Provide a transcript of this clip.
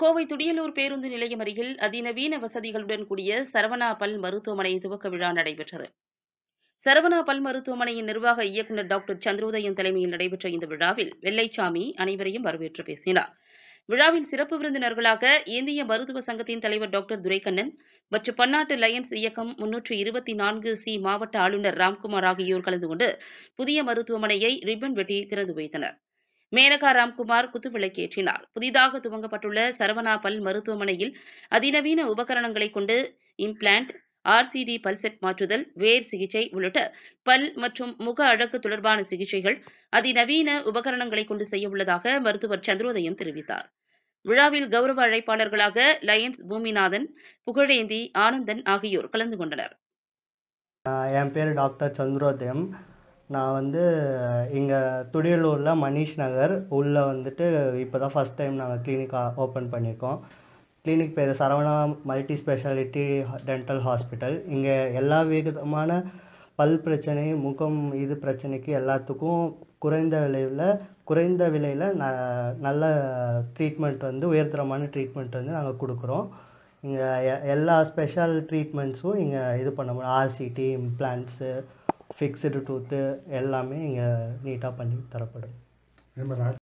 கோவை துடியலூர் பேருந்து நிலையம் அருகில் அதிநவீன வசதிகளுடன் கூடிய சரவணா பல் மருத்துவமனை துவக்க விழா நடைபெற்றது சரவணா பல் மருத்துவமனையின் நிர்வாக இயக்குநர் டாக்டர் சந்திரோதயம் தலைமையில் நடைபெற்ற இந்த விழாவில் வெள்ளைச்சாமி அனைவரையும் வரவேற்று பேசினார் விழாவில் சிறப்பு விருந்தினர்களாக இந்திய மருத்துவ சங்கத்தின் தலைவர் டாக்டர் துரைக்கண்ணன் மற்றும் பன்னாட்டு லயன்ஸ் இயக்கம் முன்னூற்று இருபத்தி நான்கு சி மாவட்ட ஆளுநர் ராம்குமார் ஆகியோர் கலந்து கொண்டு புதிய மருத்துவமனையை ரிப்பன் வெட்டி திறந்து வைத்தனர் மேனகா ராம்குமார் குத்துவிளக்கேற்றினார் புதிதாக துவங்கப்பட்டுள்ள சரவணா பல் மருத்துவமனையில் அதிநவீன உபகரணங்களை கொண்டு இம்ப்ளான்ட் ஆர்சிடி பல்செட் மாற்றுதல் வேர் சிகிச்சை உள்ளிட்ட பல் மற்றும் முக அழகு தொடர்பான சிகிச்சைகள் அதிநவீன உபகரணங்களை கொண்டு செய்ய உள்ளதாக மருத்துவர் சந்திரோதயம் தெரிவித்தார் விழாவில் கௌரவ அழைப்பாளர்களாக லயன்ஸ் பூமிநாதன் புகழேந்தி ஆனந்தன் ஆகியோர் கலந்து கொண்டனர் என் பேர் டாக்டர் சந்திரோதயம் நான் வந்து இங்கே துடியலூரில் மணிஷ் நகர் உள்ளே வந்துட்டு இப்போ தான் ஃபஸ்ட் டைம் நாங்கள் கிளினிக் ஓப்பன் பண்ணியிருக்கோம் கிளினிக் பேர் Saravana multi speciality dental hospital இங்கே எல்லா விதமான பல் பிரச்சனை முகம் இது பிரச்சனைக்கு எல்லாத்துக்கும் குறைந்த விலையில் குறைந்த விலையில் ந நல்ல ட்ரீட்மெண்ட் வந்து உயர்தரமான ட்ரீட்மெண்ட் வந்து நாங்கள் கொடுக்குறோம் இங்கே எல்லா ஸ்பெஷல் ட்ரீட்மெண்ட்ஸும் இங்கே இது பண்ண முடியும் ஆர்சிடி இம்ப்ளான்ஸு ஃபிக்ஸடு டூத்து எல்லாமே இங்கே நீட்டாக பண்ணி தரப்படும்